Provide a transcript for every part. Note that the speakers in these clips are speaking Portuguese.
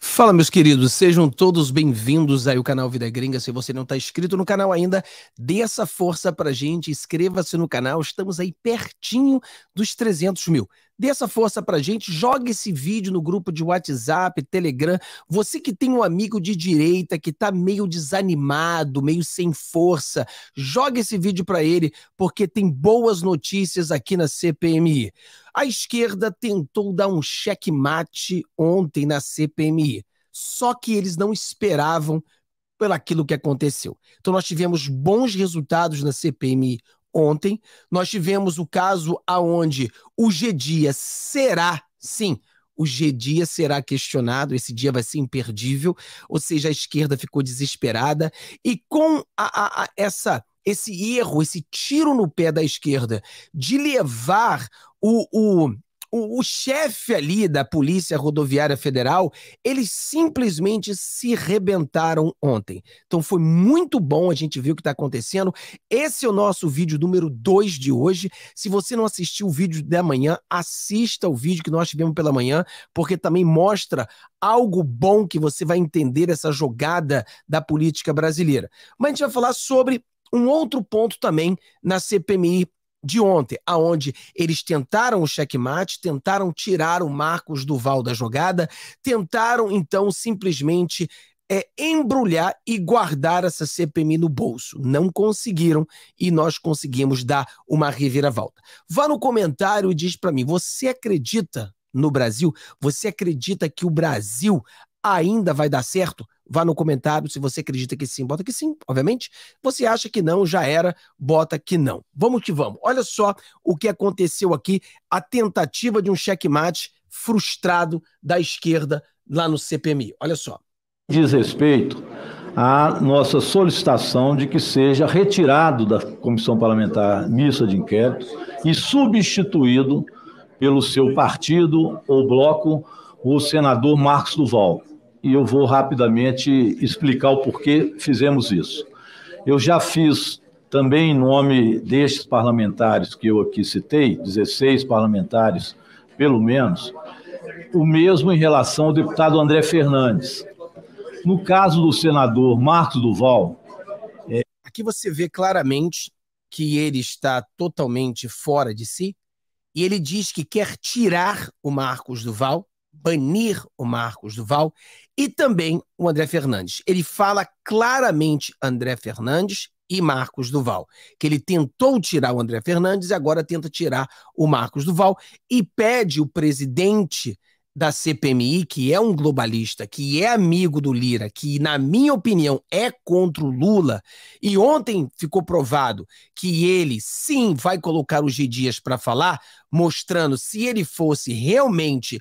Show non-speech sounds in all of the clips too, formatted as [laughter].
Fala, meus queridos, sejam todos bem-vindos aí ao canal Vida Gringa. Se você não está inscrito no canal ainda, dê essa força para gente, inscreva-se no canal. Estamos aí pertinho dos 300 mil. Dê essa força pra gente, joga esse vídeo no grupo de WhatsApp, Telegram. Você que tem um amigo de direita que tá meio desanimado, meio sem força, joga esse vídeo para ele, porque tem boas notícias aqui na CPMI. A esquerda tentou dar um checkmate ontem na CPMI, só que eles não esperavam pelo aquilo que aconteceu. Então nós tivemos bons resultados na CPMI ontem. Nós tivemos o caso aonde o G dia será, sim, o G dia será questionado, esse dia vai ser imperdível, ou seja, a esquerda ficou desesperada e com a, a, a essa esse erro, esse tiro no pé da esquerda de levar o, o o, o chefe ali da Polícia Rodoviária Federal, eles simplesmente se rebentaram ontem. Então foi muito bom a gente ver o que está acontecendo. Esse é o nosso vídeo número 2 de hoje. Se você não assistiu o vídeo da manhã, assista o vídeo que nós tivemos pela manhã, porque também mostra algo bom que você vai entender essa jogada da política brasileira. Mas a gente vai falar sobre um outro ponto também na CPMI de ontem, aonde eles tentaram o checkmate, tentaram tirar o Marcos Duval da jogada, tentaram então simplesmente é, embrulhar e guardar essa CPMI no bolso. Não conseguiram e nós conseguimos dar uma reviravolta. Vá no comentário e diz para mim, você acredita no Brasil? Você acredita que o Brasil ainda vai dar certo? vá no comentário se você acredita que sim, bota que sim, obviamente. Você acha que não, já era, bota que não. Vamos que vamos. Olha só o que aconteceu aqui, a tentativa de um checkmate frustrado da esquerda lá no CPMI. Olha só. Diz respeito à nossa solicitação de que seja retirado da Comissão Parlamentar Mista de Inquérito e substituído pelo seu partido ou bloco o senador Marcos Duval e eu vou rapidamente explicar o porquê fizemos isso. Eu já fiz também em nome destes parlamentares que eu aqui citei, 16 parlamentares, pelo menos, o mesmo em relação ao deputado André Fernandes. No caso do senador Marcos Duval. É... Aqui você vê claramente que ele está totalmente fora de si e ele diz que quer tirar o Marcos Duval banir o Marcos Duval e também o André Fernandes. Ele fala claramente André Fernandes e Marcos Duval, que ele tentou tirar o André Fernandes e agora tenta tirar o Marcos Duval e pede o presidente da CPMI, que é um globalista, que é amigo do Lira, que, na minha opinião, é contra o Lula, e ontem ficou provado que ele sim vai colocar o G. Dias para falar, mostrando se ele fosse realmente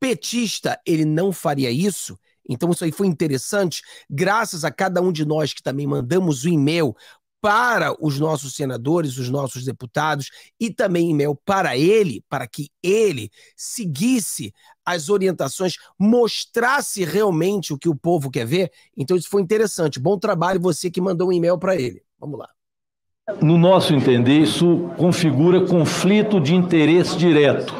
petista ele não faria isso. Então isso aí foi interessante, graças a cada um de nós que também mandamos o um e-mail para os nossos senadores, os nossos deputados e também e-mail para ele, para que ele seguisse as orientações, mostrasse realmente o que o povo quer ver. Então isso foi interessante. Bom trabalho você que mandou um e-mail para ele. Vamos lá. No nosso entender, isso configura conflito de interesse direto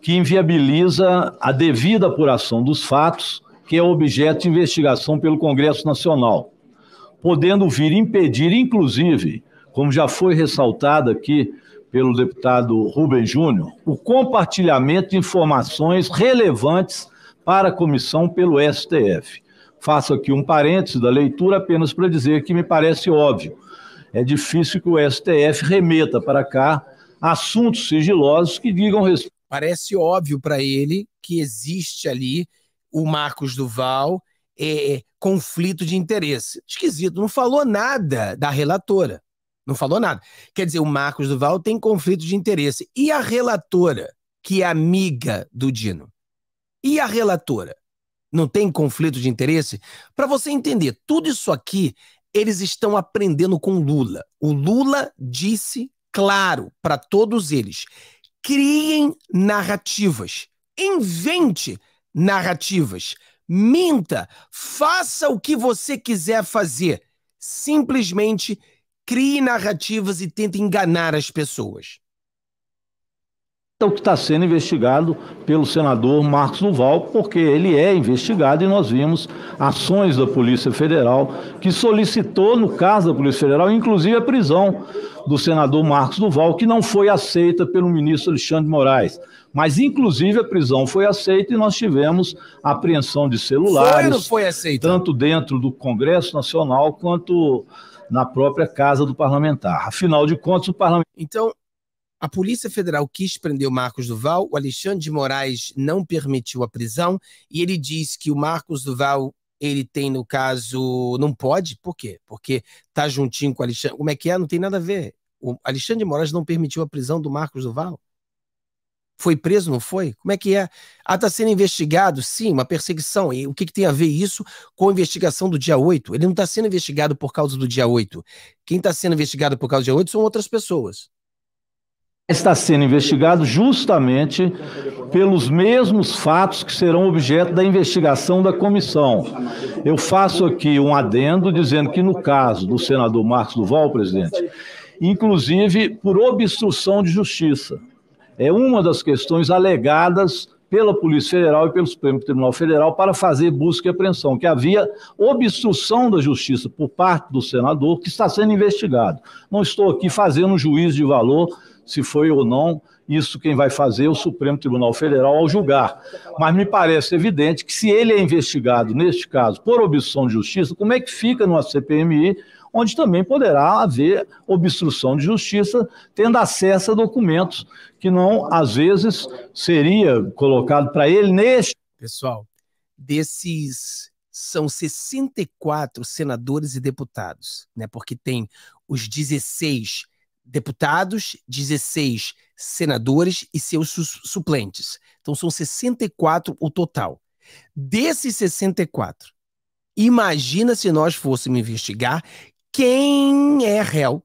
que inviabiliza a devida apuração dos fatos, que é objeto de investigação pelo Congresso Nacional, podendo vir impedir, inclusive, como já foi ressaltado aqui pelo deputado Rubem Júnior, o compartilhamento de informações relevantes para a comissão pelo STF. Faço aqui um parêntese da leitura apenas para dizer que me parece óbvio. É difícil que o STF remeta para cá assuntos sigilosos que digam respeito Parece óbvio para ele que existe ali o Marcos Duval, é, é, conflito de interesse. Esquisito, não falou nada da relatora. Não falou nada. Quer dizer, o Marcos Duval tem conflito de interesse. E a relatora, que é amiga do Dino? E a relatora? Não tem conflito de interesse? Para você entender, tudo isso aqui eles estão aprendendo com Lula. O Lula disse claro para todos eles Criem narrativas. Invente narrativas. Minta. Faça o que você quiser fazer. Simplesmente crie narrativas e tente enganar as pessoas. É o que está sendo investigado pelo senador Marcos Duval, porque ele é investigado e nós vimos ações da Polícia Federal que solicitou, no caso da Polícia Federal, inclusive a prisão do senador Marcos Duval, que não foi aceita pelo ministro Alexandre de Moraes. Mas, inclusive, a prisão foi aceita e nós tivemos apreensão de celulares. Foi, foi aceita? Tanto dentro do Congresso Nacional quanto na própria casa do parlamentar. Afinal de contas, o parlamento. Então, a Polícia Federal quis prender o Marcos Duval, o Alexandre de Moraes não permitiu a prisão e ele diz que o Marcos Duval ele tem, no caso, não pode, por quê? Porque tá juntinho com o Alexandre. Como é que é? Não tem nada a ver. O Alexandre de Moraes não permitiu a prisão do Marcos Duval? Foi preso, não foi? Como é que é? Ah, está sendo investigado, sim, uma perseguição. E o que, que, tem a ver isso com a investigação do dia 8? Ele não está sendo investigado por causa do dia 8. Quem está sendo investigado por causa do dia 8 são outras pessoas está sendo investigado justamente pelos mesmos fatos que serão objeto da investigação da comissão. Eu faço aqui um adendo dizendo que, no caso do senador Marcos Duval, presidente, inclusive por obstrução de justiça. É uma das questões alegadas pela Polícia Federal e pelo Supremo Tribunal Federal para fazer busca e apreensão, que havia obstrução da justiça por parte do senador, que está sendo investigado. Não estou aqui fazendo um juízo de valor se foi ou não, isso quem vai fazer é o Supremo Tribunal Federal ao julgar. Mas me parece evidente que se ele é investigado, neste caso, por obstrução de justiça, como é que fica numa CPMI, onde também poderá haver obstrução de justiça, tendo acesso a documentos que não, às vezes, seria colocado para ele neste. Pessoal, desses são 64 senadores e deputados, né? Porque tem os 16 deputados, 16 senadores e seus suplentes. Então são 64 o total. Desses 64, imagina se nós fôssemos investigar quem é réu,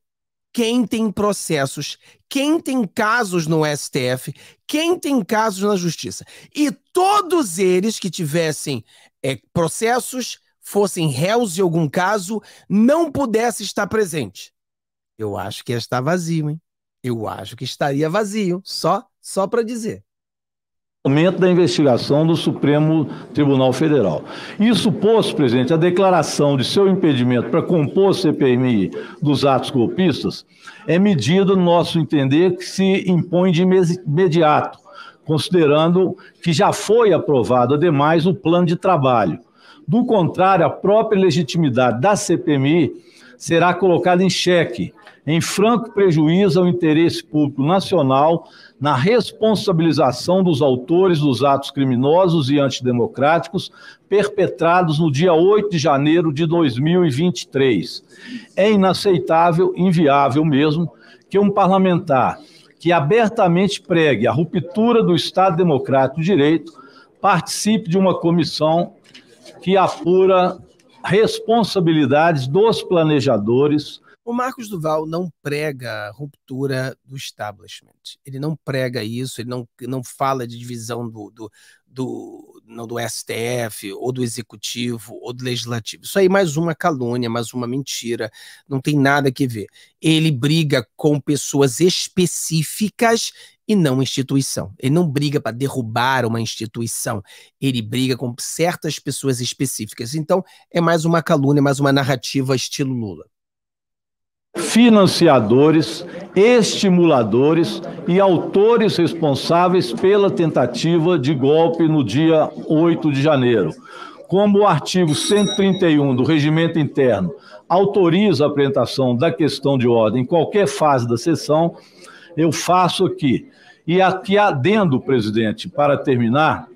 quem tem processos, quem tem casos no STF, quem tem casos na justiça. E todos eles que tivessem é, processos, fossem réus em algum caso, não pudesse estar presente. Eu acho que ia estar vazio, hein? Eu acho que estaria vazio, só só para dizer. Momento da investigação do Supremo Tribunal Federal. Isso posto, presidente, a declaração de seu impedimento para compor o CPMI dos atos golpistas é medida, no nosso entender, que se impõe de imediato, considerando que já foi aprovado, ademais, o plano de trabalho. Do contrário, a própria legitimidade da CPMI será colocada em xeque, em franco prejuízo ao interesse público nacional, na responsabilização dos autores dos atos criminosos e antidemocráticos perpetrados no dia 8 de janeiro de 2023. É inaceitável, inviável mesmo, que um parlamentar que abertamente pregue a ruptura do Estado Democrático de Direito participe de uma comissão que apura responsabilidades dos planejadores. O Marcos Duval não prega ruptura do establishment. Ele não prega isso, ele não, não fala de divisão do, do, do não do STF, ou do Executivo, ou do Legislativo. Isso aí é mais uma calúnia, mais uma mentira, não tem nada que ver. Ele briga com pessoas específicas e não instituição. Ele não briga para derrubar uma instituição, ele briga com certas pessoas específicas. Então, é mais uma calúnia, mais uma narrativa estilo Lula financiadores, estimuladores e autores responsáveis pela tentativa de golpe no dia 8 de janeiro. Como o artigo 131 do Regimento Interno autoriza a apresentação da questão de ordem em qualquer fase da sessão, eu faço aqui. E aqui adendo, presidente, para terminar,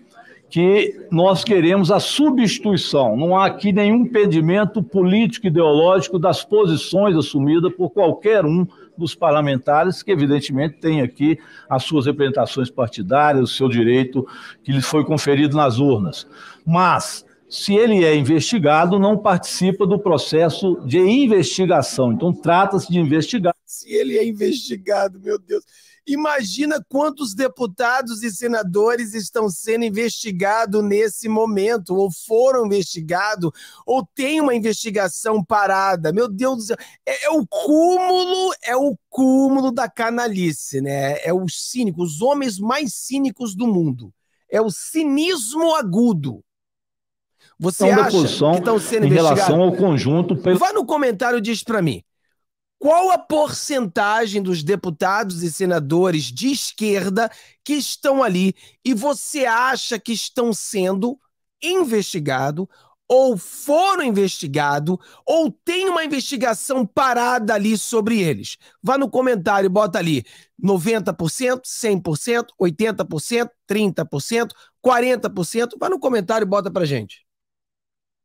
que nós queremos a substituição. Não há aqui nenhum impedimento político ideológico das posições assumidas por qualquer um dos parlamentares, que evidentemente tem aqui as suas representações partidárias, o seu direito que lhes foi conferido nas urnas. Mas se ele é investigado, não participa do processo de investigação. Então, trata-se de investigar. Se ele é investigado, meu Deus. Imagina quantos deputados e senadores estão sendo investigados nesse momento, ou foram investigados, ou tem uma investigação parada. Meu Deus do céu. É, é o cúmulo, é o cúmulo da canalice, né? É o cínico, os homens mais cínicos do mundo. É o cinismo agudo você então, acha que estão sendo em relação ao conjunto... Pelo... Vá no comentário e diz para mim. Qual a porcentagem dos deputados e senadores de esquerda que estão ali e você acha que estão sendo investigados ou foram investigados ou tem uma investigação parada ali sobre eles? Vá no comentário e bota ali 90%, 100%, 80%, 30%, 40%. Vá no comentário e bota pra gente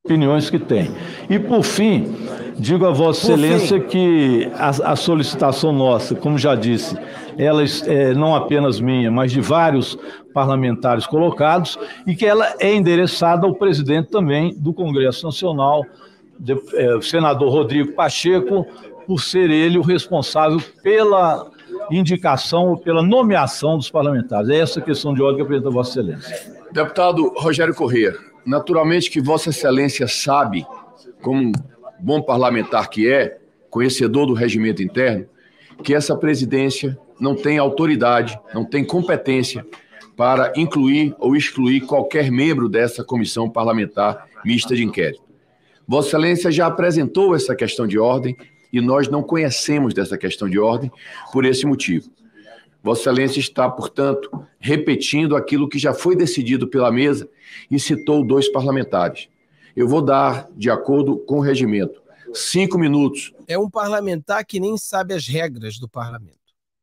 opiniões que tem. E, por fim, digo a Vossa por Excelência fim. que a, a, solicitação nossa, como já disse, ela é não apenas minha, mas de vários parlamentares colocados, e que ela é endereçada ao presidente também do Congresso Nacional, de, é, senador Rodrigo Pacheco, por ser ele o responsável pela indicação ou pela nomeação dos parlamentares. É essa questão de ordem que apresenta Vossa Excelência. Deputado Rogério Corrêa. Naturalmente que Vossa Excelência sabe, como bom parlamentar que é, conhecedor do regimento interno, que essa presidência não tem autoridade, não tem competência para incluir ou excluir qualquer membro dessa comissão parlamentar mista de inquérito. Vossa Excelência já apresentou essa questão de ordem e nós não conhecemos dessa questão de ordem por esse motivo. Vossa Excelência está, portanto, repetindo aquilo que já foi decidido pela mesa e citou dois parlamentares. Eu vou dar, de acordo com o regimento, cinco minutos. É um parlamentar que nem sabe as regras do parlamento.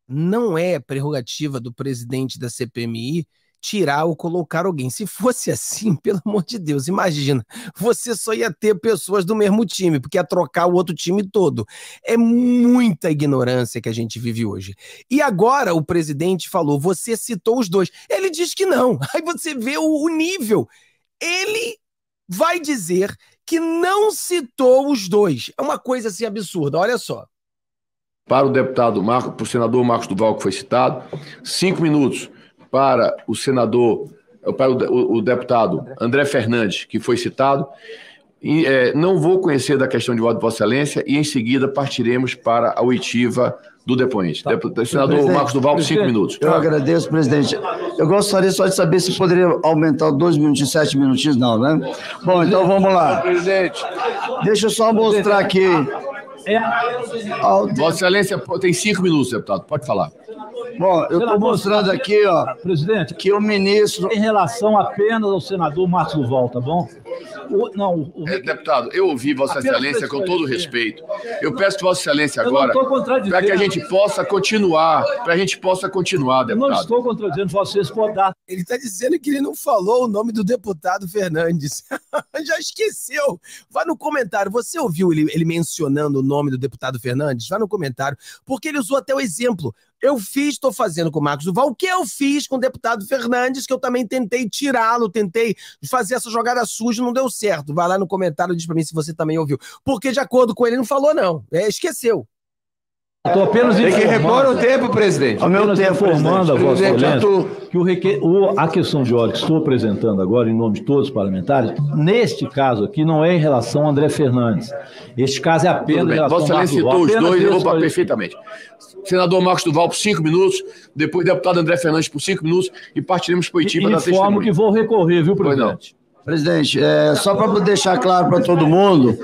Não é prerrogativa do presidente da CPMI tirar ou colocar alguém. Se fosse [laughs] assim, pelo amor de Deus, imagina, você só ia ter pessoas do mesmo time, porque ia trocar o outro time todo. É muita ignorância que a gente vive hoje. E agora o presidente falou: você citou os dois. Ele diz que não. [laughs] Aí você vê o, o nível. Ele vai dizer que não citou os dois. É uma coisa assim absurda, olha só. Para o deputado Marco, para o senador Marcos Duval, que foi citado, cinco minutos para o senador, é, para o, o deputado André Fernandes, que foi citado. E, é, não vou conhecer da questão de voto de Vossa Excelência e em seguida partiremos para a oitiva do depoente. Tá. Deputado, senador Marcos Duval, cinco minutos. Eu agradeço, presidente. Eu gostaria só de saber se poderia aumentar dois minutos e sete minutinhos, não, né? Bom, então vamos lá. Presidente. Deixa eu só mostrar aqui. É. Vossa Excelência tem cinco minutos, deputado. Pode falar. Bom, eu estou mostrando tá aqui, ó, presidente, que o ministro. Em relação apenas ao senador Marcos Duval, tá bom? O, não, o... É, deputado, eu ouvi Vossa apenas Excelência com todo respeito. Eu peço Vossa Excelência agora para que a gente possa continuar, para a gente possa continuar, deputado. Eu não estou contradizendo, vocês podem dar. Ele está dizendo que ele não falou o nome do deputado Fernandes. [laughs] Já esqueceu. Vá no comentário. Você ouviu ele, ele mencionando o nome do deputado Fernandes? Vá no comentário, porque ele usou até o exemplo. Eu fiz, estou fazendo com o Marcos Duval, o que eu fiz com o deputado Fernandes, que eu também tentei tirá-lo, tentei fazer essa jogada suja, não deu certo. Vai lá no comentário e diz para mim se você também ouviu. Porque, de acordo com ele, não falou, não. É, esqueceu. Estou apenas Tem que repor o tempo, presidente. Ao meu tempo, informando presidente. a Vossa que o requer, o... a questão de ordem que estou apresentando agora, em nome de todos os parlamentares, neste caso aqui, não é em relação a André Fernandes. Este caso é apenas. Em relação a Excelência citou os dois, eu vou para perfeitamente. Senador Marcos Duval por cinco minutos, depois deputado André Fernandes por cinco minutos e partiremos para o Itiba na Informo que vou recorrer, viu, presidente? Presidente, é, só para deixar claro para todo mundo,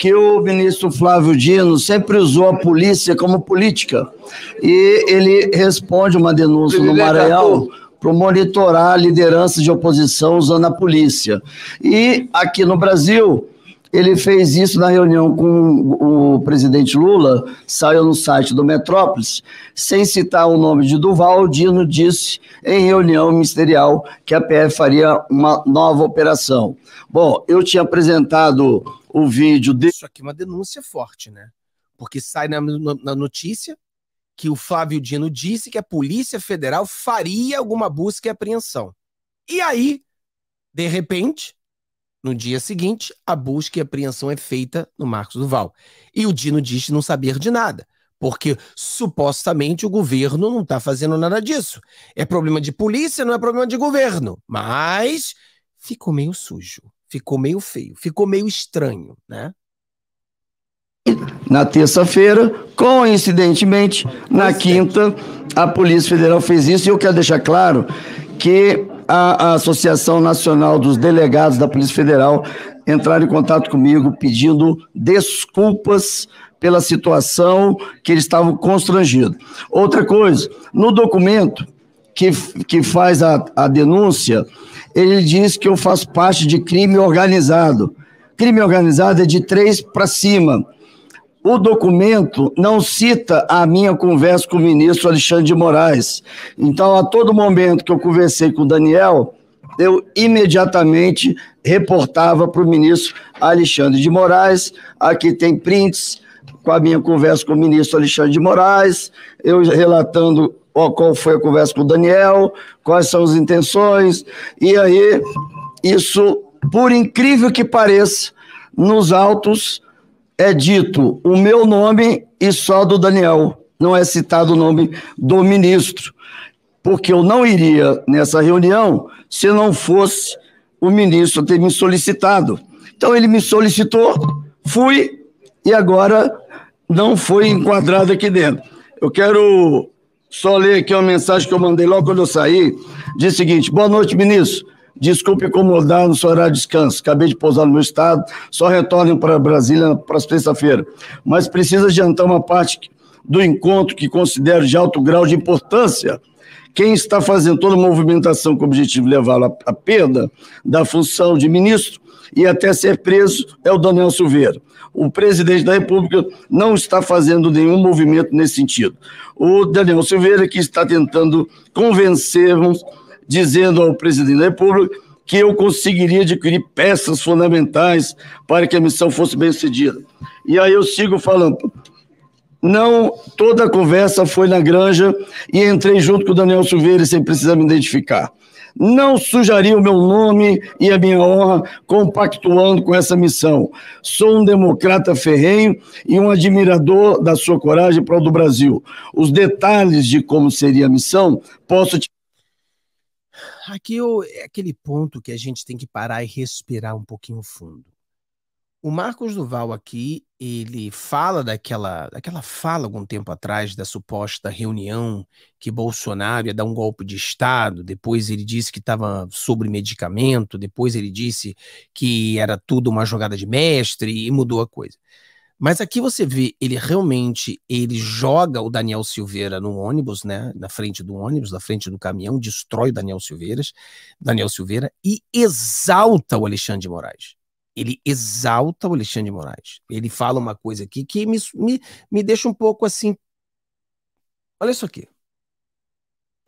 que o ministro Flávio Dino sempre usou a polícia como política. E ele responde uma denúncia no Maranhão para monitorar a liderança de oposição usando a polícia. E aqui no Brasil, ele fez isso na reunião com o presidente Lula, saiu no site do Metrópolis, sem citar o nome de Duval, Dino disse em reunião ministerial que a PF faria uma nova operação. Bom, eu tinha apresentado o vídeo dele. Isso aqui é uma denúncia forte, né? Porque sai na, na notícia que o Flávio Dino disse que a Polícia Federal faria alguma busca e apreensão. E aí, de repente, no dia seguinte, a busca e apreensão é feita no Marcos Duval. E o Dino diz não saber de nada, porque supostamente o governo não está fazendo nada disso. É problema de polícia, não é problema de governo. Mas ficou meio sujo ficou meio feio, ficou meio estranho, né? Na terça-feira, coincidentemente, na quinta, a Polícia Federal fez isso e eu quero deixar claro que a, Associação Nacional dos Delegados da Polícia Federal entraram em contato comigo pedindo desculpas pela situação que eles estavam constrangidos. Outra coisa, no documento que, que faz a, a denúncia, ele diz que eu faço parte de crime organizado. Crime organizado é de três para cima. O documento não cita a minha conversa com o ministro Alexandre de Moraes. Então, a todo momento que eu conversei com o Daniel, eu imediatamente reportava para o ministro Alexandre de Moraes. Aqui tem prints com a minha conversa com o ministro Alexandre de Moraes, eu relatando qual foi a conversa com o Daniel, quais são as intenções, e aí isso, por incrível que pareça, nos autos é dito o meu nome e só do Daniel, não é citado o nome do ministro, porque eu não iria nessa reunião se não fosse o ministro ter me solicitado. Então ele me solicitou, fui e agora não foi enquadrado aqui dentro. Eu quero só ler aqui uma mensagem que eu mandei logo quando eu saí. Diz o seguinte: boa noite, ministro. Desculpe incomodar no seu horário de descanso. Acabei de pousar no meu estado, só retorno para Brasília para terça-feira. Mas precisa adiantar uma parte do encontro que considero de alto grau de importância. Quem está fazendo toda a movimentação com o objetivo de levá-lo à perda da função de ministro e até ser preso é o Daniel Silveira. O presidente da República não está fazendo nenhum movimento nesse sentido. O Daniel Silveira que está tentando convencer, dizendo ao presidente da República que eu conseguiria adquirir peças fundamentais para que a missão fosse bem sucedida. E aí eu sigo falando, não toda a conversa foi na granja e entrei junto com o Daniel Silveira sem precisar me identificar. Não sujaria o meu nome e a minha honra compactuando com essa missão. Sou um democrata ferrenho e um admirador da sua coragem para o do Brasil. Os detalhes de como seria a missão posso te Aqui é aquele ponto que a gente tem que parar e respirar um pouquinho fundo. O Marcos Duval aqui, ele fala daquela, daquela fala algum tempo atrás da suposta reunião que Bolsonaro ia dar um golpe de Estado, depois ele disse que estava sobre medicamento, depois ele disse que era tudo uma jogada de mestre e mudou a coisa. Mas aqui você vê, ele realmente, ele joga o Daniel Silveira no ônibus, né, na frente do ônibus, na frente do caminhão, destrói o Daniel Silveira, Daniel Silveira e exalta o Alexandre de Moraes ele exalta o Alexandre de Moraes. Ele fala uma coisa aqui que me, me, me deixa um pouco assim. Olha isso aqui.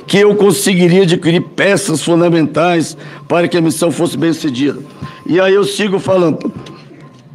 Que eu conseguiria adquirir peças fundamentais para que a missão fosse bem sucedida. E aí eu sigo falando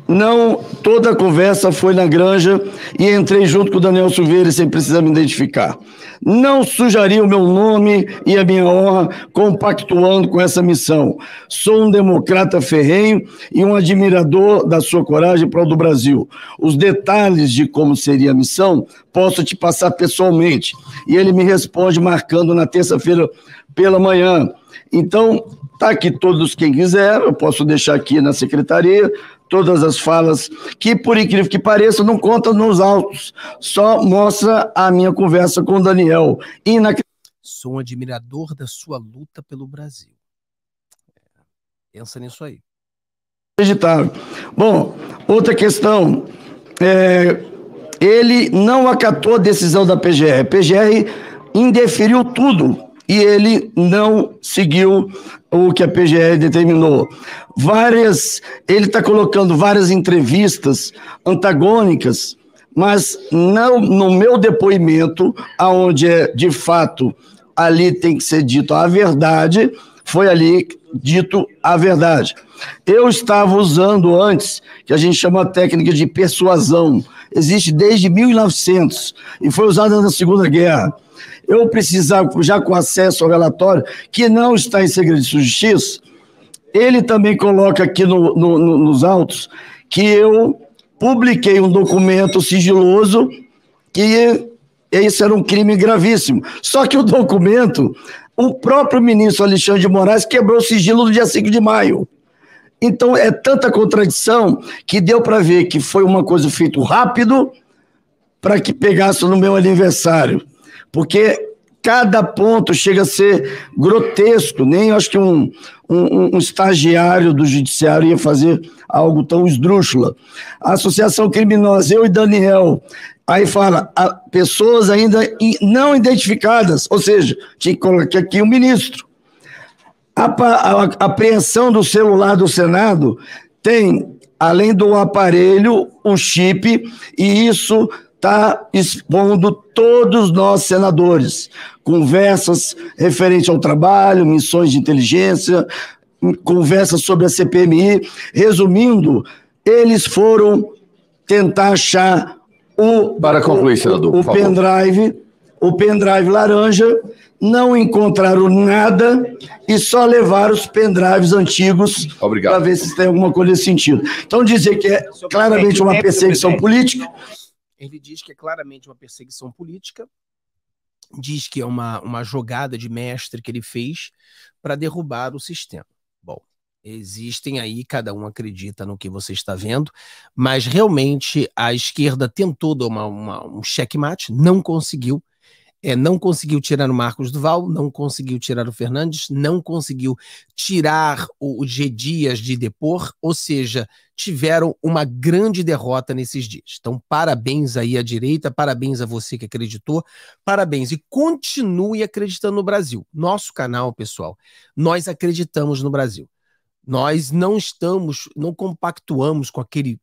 não toda a conversa foi na granja e entrei junto com o Daniel Silveira sem precisar me identificar. Não sujaria o meu nome e a minha honra compactuando com essa missão. Sou um democrata ferrenho e um admirador da sua coragem para o do Brasil. Os detalhes de como seria a missão posso te passar pessoalmente. E ele me responde marcando na terça-feira pela manhã. Então, Está aqui todos quem quiser, eu posso deixar aqui na secretaria, todas as falas, que por incrível que pareça, não conta nos autos, só mostra a minha conversa com o Daniel. Sou um admirador da sua luta pelo Brasil. É, pensa nisso aí. Inacreditável. Bom, outra questão. É, ele não acatou a decisão da PGR. A PGR indeferiu tudo e ele não seguiu o que a PGR determinou. Várias, ele está colocando várias entrevistas antagônicas, mas não no meu depoimento, aonde é de fato ali tem que ser dito a verdade, foi ali dito a verdade. Eu estava usando antes, que a gente chama a técnica de persuasão, existe desde 1900 e foi usada na Segunda Guerra eu precisar, já com acesso ao relatório, que não está em segredo de justiça, ele também coloca aqui no, no, no, nos autos que eu publiquei um documento sigiloso que esse era um crime gravíssimo. Só que o documento, o próprio ministro Alexandre de Moraes quebrou o sigilo no dia 5 de maio. Então é tanta contradição que deu para ver que foi uma coisa feita rápido para que pegasse no meu aniversário porque cada ponto chega a ser grotesco, nem acho que um, um, um estagiário do judiciário ia fazer algo tão esdrúxula. A Associação Criminosa, eu e Daniel, Aí fala, ah, pessoas ainda não identificadas, ou seja, tinha que colocar aqui o um ministro. A, a, a, apreensão do celular do Senado tem, além do aparelho, um chip, e isso está expondo todos nós, senadores, conversas referente ao trabalho, missões de inteligência, conversas sobre a CPMI. Resumindo, eles foram tentar achar o, Para concluir, senador, o, o pendrive, o pendrive laranja, não encontraram nada e só levaram os pendrives antigos para ver se tem alguma coisa nesse sentido. Então, dizer que é claramente uma perseguição política ele diz que é claramente uma perseguição política, diz que é uma, uma jogada de mestre que ele fez para derrubar o sistema. Bom, existem aí, cada um acredita no que você está vendo, mas realmente a esquerda tentou dar uma, uma, um checkmate, não conseguiu. É, não conseguiu tirar o Marcos Duval, não conseguiu tirar o Fernandes, não conseguiu tirar o, o G. Dias de depor, ou seja, tiveram uma grande derrota nesses dias. Então, parabéns aí à direita, parabéns a você que acreditou, parabéns e continue acreditando no Brasil. Nosso canal, pessoal, nós acreditamos no Brasil. Nós não estamos, não compactuamos com aquele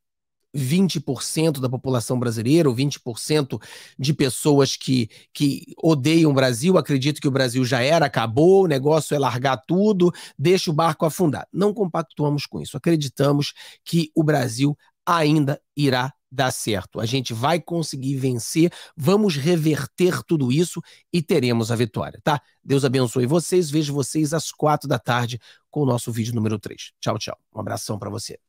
20% da população brasileira, ou 20% de pessoas que, que odeiam o Brasil, acredito que o Brasil já era, acabou, o negócio é largar tudo, deixa o barco afundar. Não compactuamos com isso. Acreditamos que o Brasil ainda irá dar certo. A gente vai conseguir vencer, vamos reverter tudo isso e teremos a vitória, tá? Deus abençoe vocês, vejo vocês às quatro da tarde com o nosso vídeo número 3. Tchau, tchau. Um abração para você.